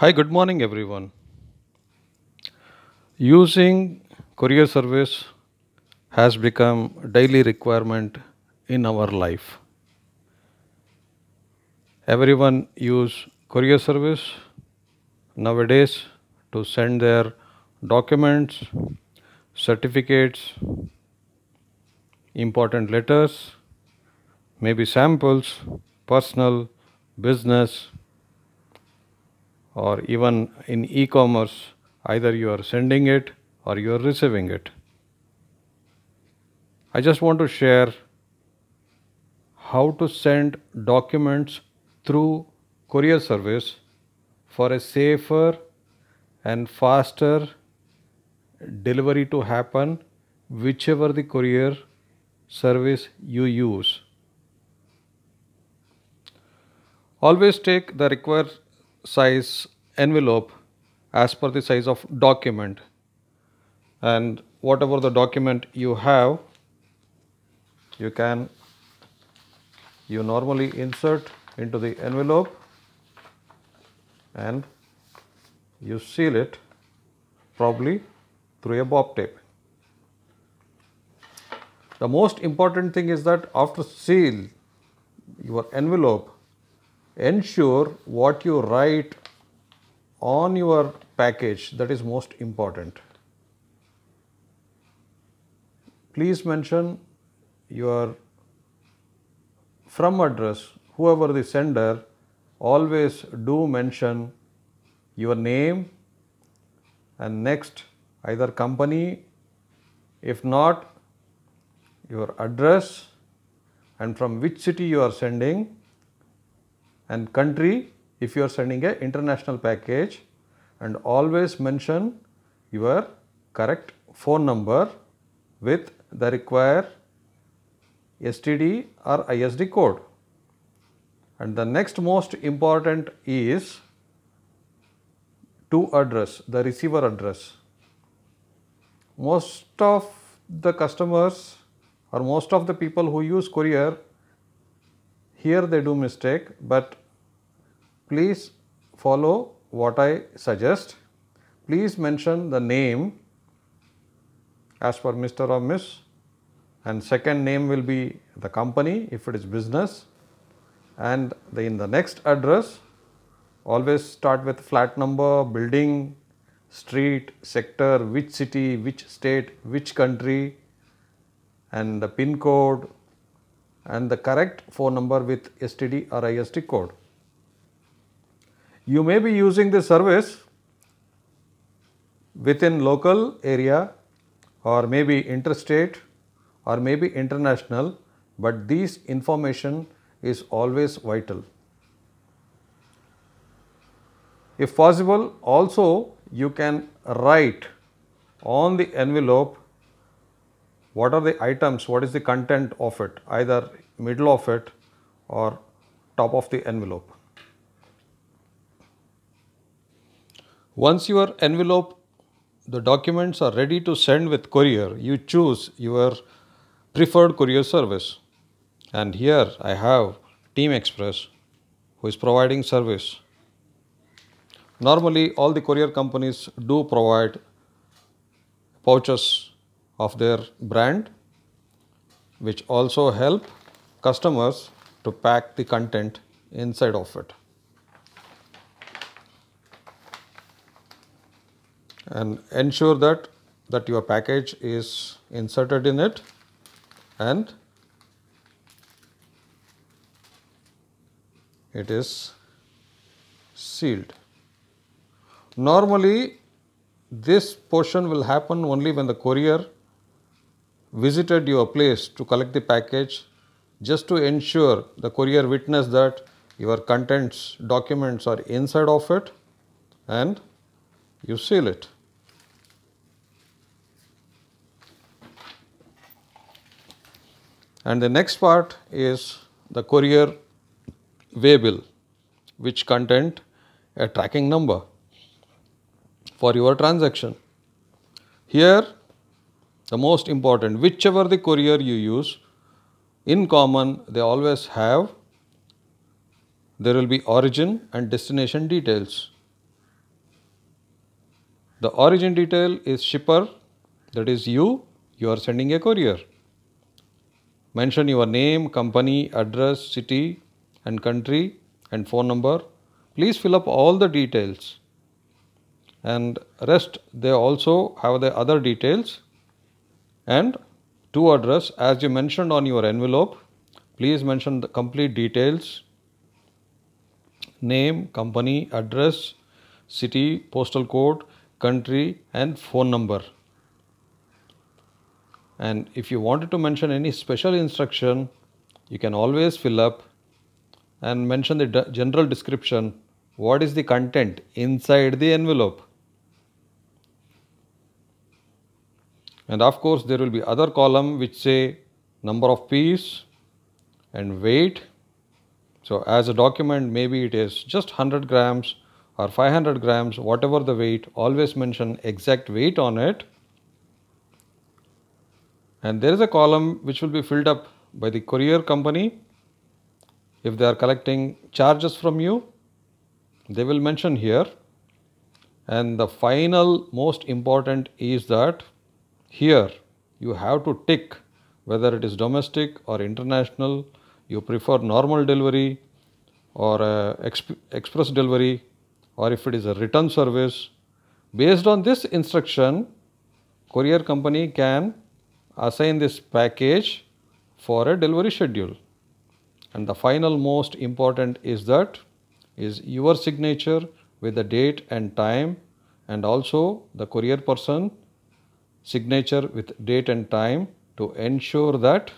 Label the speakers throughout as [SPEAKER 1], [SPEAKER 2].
[SPEAKER 1] Hi, good morning everyone. Using courier service has become daily requirement in our life. Everyone use courier service nowadays to send their documents, certificates, important letters, maybe samples, personal, business, or even in e-commerce, either you are sending it or you are receiving it. I just want to share how to send documents through courier service for a safer and faster delivery to happen whichever the courier service you use. Always take the required size envelope as per the size of document and whatever the document you have you can you normally insert into the envelope and you seal it probably through a bob tape. The most important thing is that after seal your envelope ensure what you write on your package that is most important. Please mention your from address whoever the sender always do mention your name and next either company if not your address and from which city you are sending and country if you are sending a international package and always mention your correct phone number with the required STD or ISD code. And the next most important is to address, the receiver address. Most of the customers or most of the people who use courier, here they do mistake, but please follow what I suggest. Please mention the name as per Mr. or Miss and second name will be the company if it is business and the, in the next address always start with flat number, building, street, sector, which city, which state, which country and the pin code and the correct phone number with STD or IST code. You may be using this service within local area or maybe interstate or maybe international, but this information is always vital. If possible also you can write on the envelope what are the items, what is the content of it either middle of it or top of the envelope. Once your envelope, the documents are ready to send with courier, you choose your preferred courier service. And here I have Team Express who is providing service. Normally, all the courier companies do provide pouches of their brand which also help customers to pack the content inside of it. and ensure that that your package is inserted in it and it is sealed. Normally this portion will happen only when the courier visited your place to collect the package just to ensure the courier witnessed that your contents documents are inside of it and you seal it. And the next part is the courier waybill which content a tracking number for your transaction. Here the most important whichever the courier you use in common they always have there will be origin and destination details. The origin detail is shipper that is you you are sending a courier. Mention your name, company, address, city and country and phone number. Please fill up all the details and rest they also have the other details and to address as you mentioned on your envelope please mention the complete details name company address city postal code country and phone number and if you wanted to mention any special instruction you can always fill up and mention the general description what is the content inside the envelope and of course there will be other column which say number of piece and weight so as a document maybe it is just 100 grams or 500 grams whatever the weight always mention exact weight on it and there is a column which will be filled up by the courier company if they are collecting charges from you they will mention here and the final most important is that here you have to tick whether it is domestic or international you prefer normal delivery or uh, exp express delivery or if it is a return service based on this instruction courier company can assign this package for a delivery schedule. And the final most important is that is your signature with the date and time and also the courier person signature with date and time to ensure that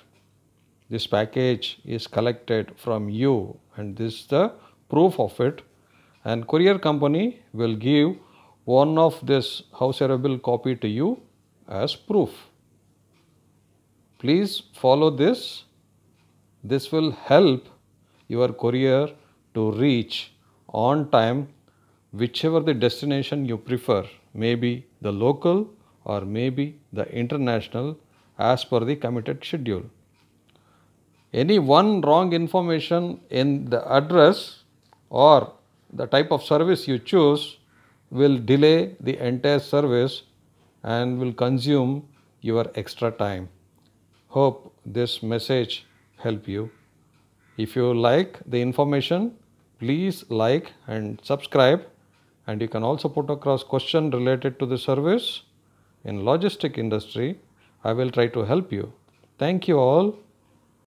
[SPEAKER 1] this package is collected from you and this is the proof of it and courier company will give one of this house copy to you as proof. Please follow this. This will help your courier to reach on time whichever the destination you prefer, maybe the local or maybe the international as per the committed schedule. Any one wrong information in the address or the type of service you choose will delay the entire service and will consume your extra time. Hope this message help you. If you like the information, please like and subscribe and you can also put across question related to the service in logistic industry. I will try to help you. Thank you all.